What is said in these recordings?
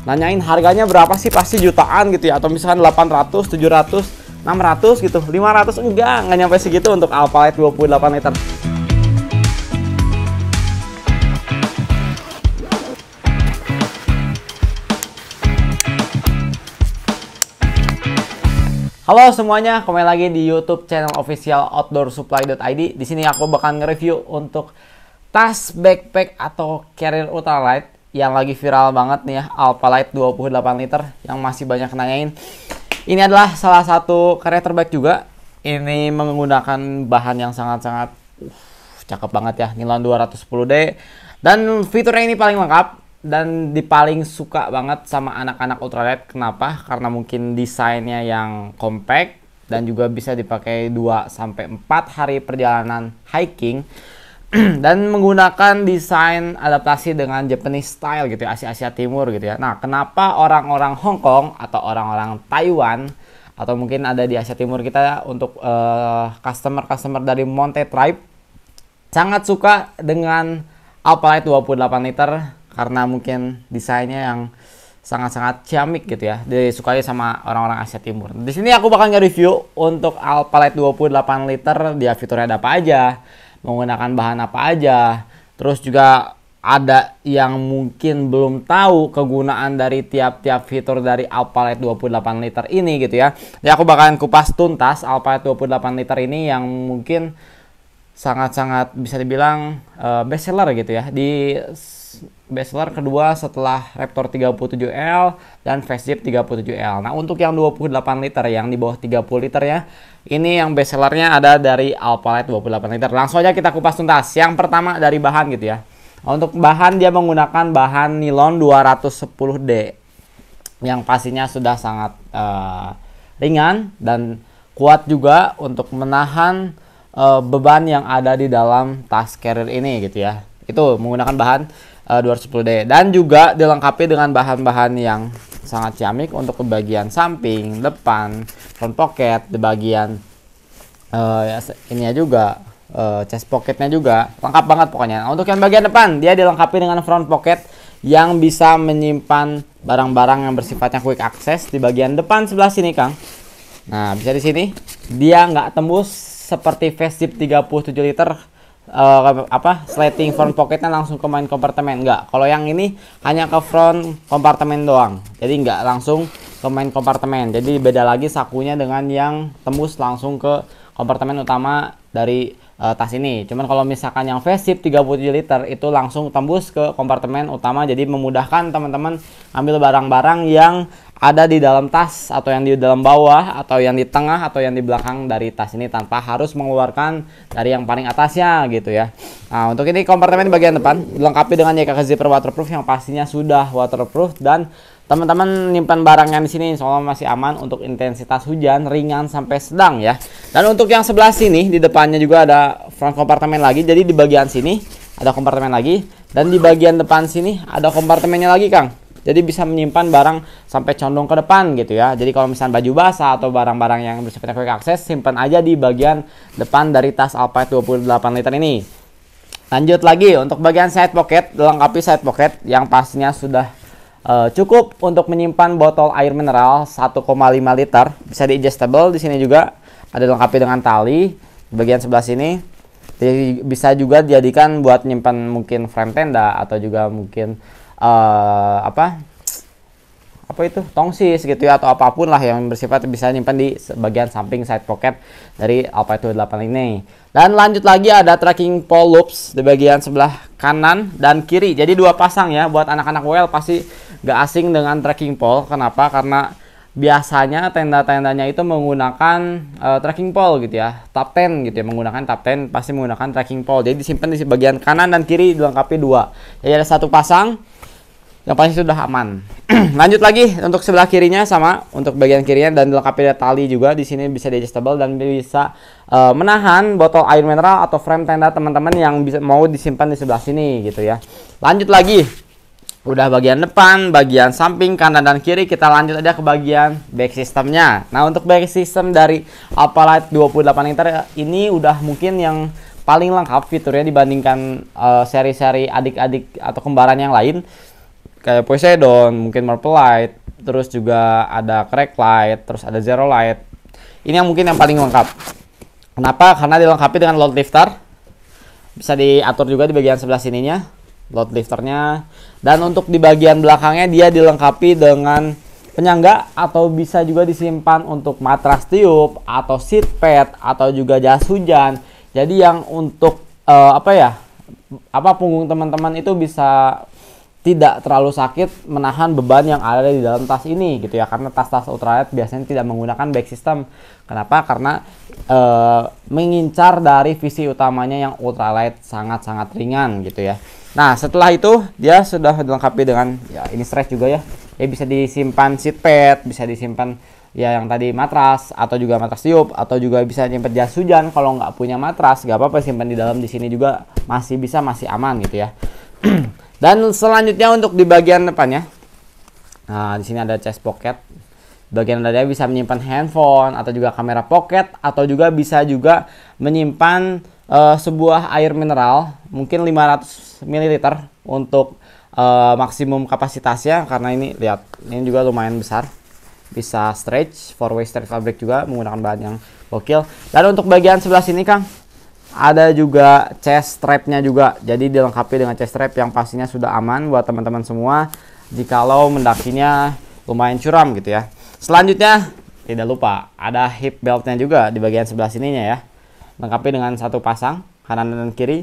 nanyain harganya berapa sih pasti jutaan gitu ya atau misalkan 800 700 600 gitu 500 enggak nggak nyampe segitu untuk Alphalite 28 liter Halo semuanya, kembali lagi di YouTube channel official outdoor outdoorsupply.id. Di sini aku bakal nge-review untuk tas backpack atau carrier ultralight yang lagi viral banget nih ya Alphalite 28 liter yang masih banyak nanyain ini adalah salah satu karya terbaik juga ini menggunakan bahan yang sangat-sangat uh, cakep banget ya nilon 210D dan fiturnya ini paling lengkap dan di paling suka banget sama anak-anak ultralight kenapa karena mungkin desainnya yang compact dan juga bisa dipakai 2 sampai 4 hari perjalanan hiking dan menggunakan desain adaptasi dengan Japanese style gitu ya, Asia-Asia Timur gitu ya. Nah, kenapa orang-orang Hong Kong atau orang-orang Taiwan atau mungkin ada di Asia Timur kita ya, untuk eh, customer-customer uh, dari Monte Tribe sangat suka dengan Alpalite 28 liter karena mungkin desainnya yang sangat-sangat ciamik gitu ya disukai sama orang-orang Asia Timur. Di sini aku bakal nge-review untuk Alpalite 28 liter dia fiturnya ada apa aja, menggunakan bahan apa aja. Terus juga ada yang mungkin belum tahu kegunaan dari tiap-tiap fitur dari Alphalete 28 liter ini gitu ya. Ya aku bakalan kupas tuntas Alphalete 28 liter ini yang mungkin sangat-sangat bisa dibilang uh, eh, best seller gitu ya di Bestseller kedua setelah Raptor 37L dan Facezip 37L. Nah, untuk yang 28 liter yang di bawah 30 liter ya, ini yang bestsellernya ada dari Alphalite 28 liter. Langsung aja kita kupas tuntas. Yang pertama dari bahan gitu ya. Untuk bahan dia menggunakan bahan nilon 210D yang pastinya sudah sangat uh, ringan dan kuat juga untuk menahan uh, beban yang ada di dalam tas carrier ini gitu ya. Itu menggunakan bahan Eh, ratus 210D dan juga dilengkapi dengan bahan-bahan yang sangat ciamik untuk bagian samping, depan, front pocket, di bagian uh, ya, ininya juga uh, chest pocketnya juga lengkap banget pokoknya. Nah, untuk yang bagian depan dia dilengkapi dengan front pocket yang bisa menyimpan barang-barang yang bersifatnya quick access di bagian depan sebelah sini Kang. Nah bisa di sini dia nggak tembus seperti face zip 37 liter uh, apa sliding front pocketnya langsung ke main kompartemen enggak kalau yang ini hanya ke front kompartemen doang jadi enggak langsung ke main kompartemen jadi beda lagi sakunya dengan yang tembus langsung ke kompartemen utama dari uh, tas ini cuman kalau misalkan yang Vesip 37 liter itu langsung tembus ke kompartemen utama jadi memudahkan teman-teman ambil barang-barang yang ada di dalam tas atau yang di dalam bawah atau yang di tengah atau yang di belakang dari tas ini tanpa harus mengeluarkan dari yang paling atasnya gitu ya. Nah, untuk ini kompartemen di bagian depan dilengkapi dengan YKK zipper waterproof yang pastinya sudah waterproof dan teman-teman nyimpan barangnya di sini insya Allah masih aman untuk intensitas hujan ringan sampai sedang ya dan untuk yang sebelah sini di depannya juga ada front kompartemen lagi jadi di bagian sini ada kompartemen lagi dan di bagian depan sini ada kompartemennya lagi Kang jadi bisa menyimpan barang sampai condong ke depan gitu ya jadi kalau misalnya baju basah atau barang-barang yang bersifat quick access simpan aja di bagian depan dari tas Alphard 28 liter ini lanjut lagi untuk bagian side pocket dilengkapi side pocket yang pastinya sudah uh, cukup untuk menyimpan botol air mineral 1,5 liter bisa di adjustable di sini juga ada lengkapi dengan tali di bagian sebelah sini jadi bisa juga dijadikan buat nyimpan mungkin frame tenda atau juga mungkin uh, apa apa itu tongsis gitu ya atau apapun lah yang bersifat bisa nyimpan di bagian samping side pocket dari apa itu 28 ini. Dan lanjut lagi ada tracking pole loops di bagian sebelah kanan dan kiri. Jadi dua pasang ya buat anak-anak well pasti gak asing dengan tracking pole. Kenapa? Karena biasanya tenda-tendanya itu menggunakan uh, tracking pole gitu ya. Top ten gitu ya, menggunakan top ten pasti menggunakan tracking pole. Jadi disimpan di bagian kanan dan kiri dilengkapi dua. Jadi ada satu pasang yang pasti sudah aman lanjut lagi untuk sebelah kirinya sama untuk bagian kirinya dan dilengkapi dengan tali juga di sini bisa adjustable dan bisa uh, menahan botol air mineral atau frame tenda teman-teman yang bisa mau disimpan di sebelah sini gitu ya lanjut lagi udah bagian depan, bagian samping, kanan dan kiri kita lanjut aja ke bagian back systemnya nah untuk back system dari Alphalite 28 liter eh, ini udah mungkin yang paling lengkap fiturnya dibandingkan eh, seri-seri uh, adik-adik atau kembaran yang lain kayak Poseidon, mungkin Marble Light, terus juga ada Crack Light, terus ada Zero Light. Ini yang mungkin yang paling lengkap. Kenapa? Karena dilengkapi dengan load lifter. Bisa diatur juga di bagian sebelah sininya, load lifternya. Dan untuk di bagian belakangnya dia dilengkapi dengan penyangga atau bisa juga disimpan untuk matras tiup atau seat pad atau juga jas hujan. Jadi yang untuk uh, apa ya? apa punggung teman-teman itu bisa tidak terlalu sakit menahan beban yang ada di dalam tas ini gitu ya karena tas-tas ultralight biasanya tidak menggunakan back system kenapa karena e, mengincar dari visi utamanya yang ultralight sangat-sangat ringan gitu ya nah setelah itu dia sudah dilengkapi dengan ya ini stretch juga ya ya bisa disimpan seat pad bisa disimpan ya yang tadi matras atau juga matras tiup atau juga bisa nyimpen jas hujan kalau nggak punya matras nggak apa-apa simpan di dalam di sini juga masih bisa masih aman gitu ya Dan selanjutnya untuk di bagian depannya. Nah, di sini ada chest pocket. Bagian dadanya bisa menyimpan handphone atau juga kamera pocket atau juga bisa juga menyimpan uh, sebuah air mineral mungkin 500 ml untuk uh, maksimum kapasitasnya karena ini lihat ini juga lumayan besar bisa stretch four way stretch fabric juga menggunakan bahan yang gokil dan untuk bagian sebelah sini Kang ada juga chest strapnya juga jadi dilengkapi dengan chest strap yang pastinya sudah aman buat teman-teman semua jikalau mendakinya lumayan curam gitu ya selanjutnya tidak lupa ada hip beltnya juga di bagian sebelah sininya ya lengkapi dengan satu pasang kanan dan kiri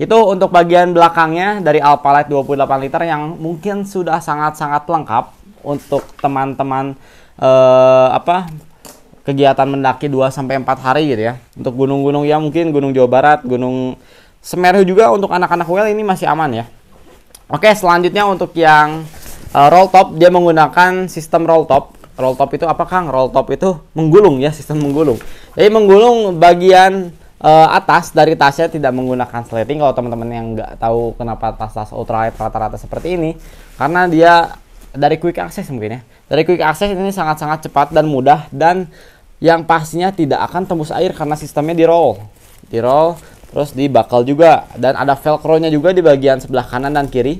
itu untuk bagian belakangnya dari Alphalite 28 liter yang mungkin sudah sangat-sangat lengkap untuk teman-teman eh, apa kegiatan mendaki 2 sampai 4 hari gitu ya. Untuk gunung-gunung ya mungkin gunung Jawa Barat, gunung Semeru juga untuk anak-anak well ini masih aman ya. Oke, selanjutnya untuk yang uh, roll top dia menggunakan sistem roll top. Roll top itu apa Kang? Roll top itu menggulung ya, sistem menggulung. Jadi menggulung bagian uh, atas dari tasnya tidak menggunakan sliding kalau teman-teman yang nggak tahu kenapa tas-tas ultralight rata-rata seperti ini karena dia dari quick access mungkin ya. Dari quick access ini sangat-sangat cepat dan mudah dan yang pastinya tidak akan tembus air karena sistemnya di roll di roll terus di bakal juga dan ada velcro nya juga di bagian sebelah kanan dan kiri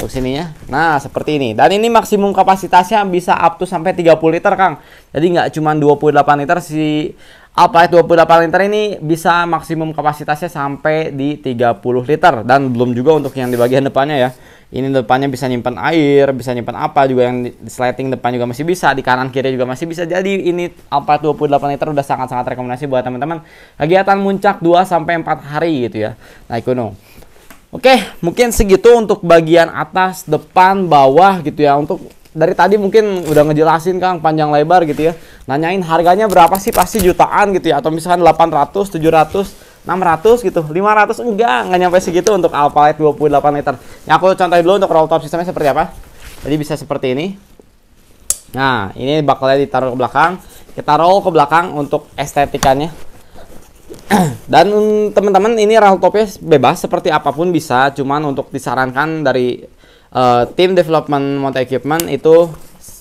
untuk sininya nah seperti ini dan ini maksimum kapasitasnya bisa up to sampai 30 liter Kang jadi nggak cuma 28 liter si Alphard 28 liter ini bisa maksimum kapasitasnya sampai di 30 liter dan belum juga untuk yang di bagian depannya ya. Ini depannya bisa nyimpan air, bisa nyimpan apa juga yang di sliding depan juga masih bisa, di kanan kiri juga masih bisa. Jadi ini Alphard 28 liter udah sangat-sangat rekomendasi buat teman-teman kegiatan muncak 2 sampai 4 hari gitu ya. Naik gunung. Oke, mungkin segitu untuk bagian atas, depan, bawah gitu ya untuk dari tadi mungkin udah ngejelasin Kang panjang lebar gitu ya. Nanyain harganya berapa sih pasti jutaan gitu ya atau misalkan 800, 700, 600 gitu. 500 enggak, enggak nyampe segitu untuk Alphalite 28 liter. Yang aku contohin dulu untuk roll top sistemnya seperti apa. Jadi bisa seperti ini. Nah, ini bakalnya ditaruh ke belakang. Kita roll ke belakang untuk estetikanya. Dan teman-teman ini roll topnya bebas seperti apapun bisa, cuman untuk disarankan dari uh, tim development mount equipment itu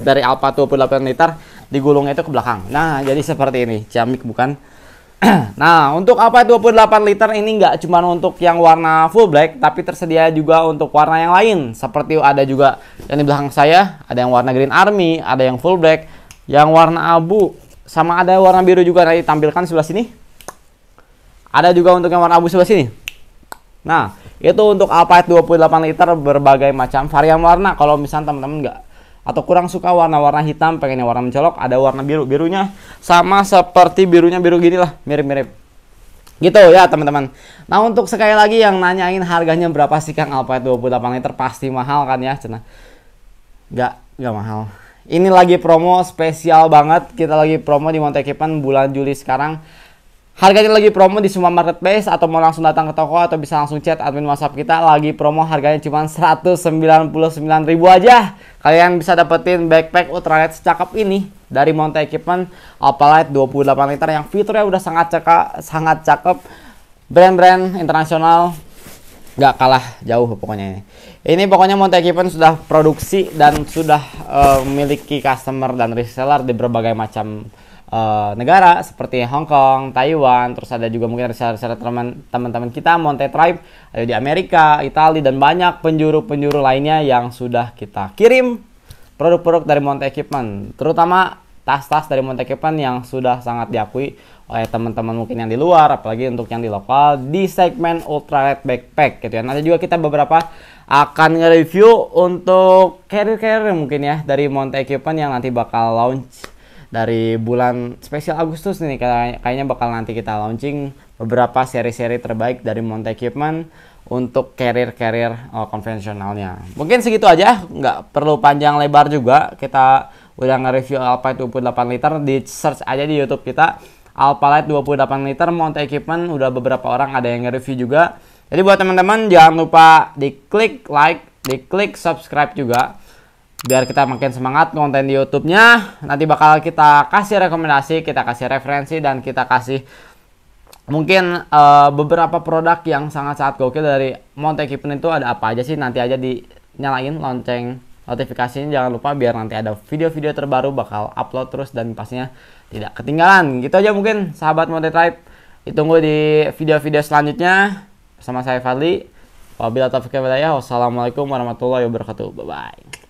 dari Alpha 28 liter digulung itu ke belakang. Nah, jadi seperti ini, ciamik bukan? nah, untuk Alpha 28 liter ini nggak cuma untuk yang warna full black, tapi tersedia juga untuk warna yang lain. Seperti ada juga yang di belakang saya, ada yang warna green army, ada yang full black, yang warna abu, sama ada warna biru juga nanti tampilkan sebelah sini. Ada juga untuk yang warna abu sebelah sini. Nah, itu untuk Alphard 28 liter berbagai macam varian warna kalau misalnya teman-teman nggak atau kurang suka warna-warna hitam pengennya warna mencolok ada warna biru birunya sama seperti birunya biru gini lah mirip-mirip gitu ya teman-teman nah untuk sekali lagi yang nanyain harganya berapa sih Kang Alphard 28 liter pasti mahal kan ya cina nggak nggak mahal ini lagi promo spesial banget kita lagi promo di montekipan bulan Juli sekarang Harganya lagi promo di semua marketplace atau mau langsung datang ke toko atau bisa langsung chat admin WhatsApp kita lagi promo harganya cuma 199.000 aja. Kalian bisa dapetin backpack ultralight secakap ini dari Monte Equipment Alphalite 28 liter yang fiturnya udah sangat cakep, sangat cakep. Brand-brand internasional nggak kalah jauh pokoknya ini. Ini pokoknya Monte Equipment sudah produksi dan sudah uh, memiliki customer dan reseller di berbagai macam Eh, negara seperti Hong Kong, Taiwan, terus ada juga mungkin riset-riset teman-teman kita Monte Tribe, ada di Amerika, Italia dan banyak penjuru-penjuru lainnya yang sudah kita kirim produk-produk dari Monte Equipment, terutama tas-tas dari Monte Equipment yang sudah sangat diakui oleh teman-teman mungkin yang di luar, apalagi untuk yang di lokal di segmen ultralight backpack gitu ya. Nanti juga kita beberapa akan nge-review untuk carrier-carrier mungkin ya dari Monte Equipment yang nanti bakal launch dari bulan spesial Agustus nih kayaknya, bakal nanti kita launching beberapa seri-seri terbaik dari Monte Equipment untuk carrier-carrier konvensionalnya. Oh, konvensionalnya. Mungkin segitu aja, nggak perlu panjang lebar juga. Kita udah nge-review Alpine 28 liter, di search aja di YouTube kita. Alphite 28 liter Monte Equipment udah beberapa orang ada yang nge-review juga. Jadi buat teman-teman jangan lupa diklik like, diklik subscribe juga biar kita makin semangat konten di YouTube-nya. Nanti bakal kita kasih rekomendasi, kita kasih referensi dan kita kasih mungkin uh, beberapa produk yang sangat-sangat gokil dari Monte Kipen itu ada apa aja sih nanti aja dinyalain lonceng notifikasinya jangan lupa biar nanti ada video-video terbaru bakal upload terus dan pastinya tidak ketinggalan. Gitu aja mungkin sahabat Monte Tribe. Ditunggu di video-video selanjutnya sama saya Fadli. Wabillahi taufiq Wassalamualaikum warahmatullahi wabarakatuh. Bye bye.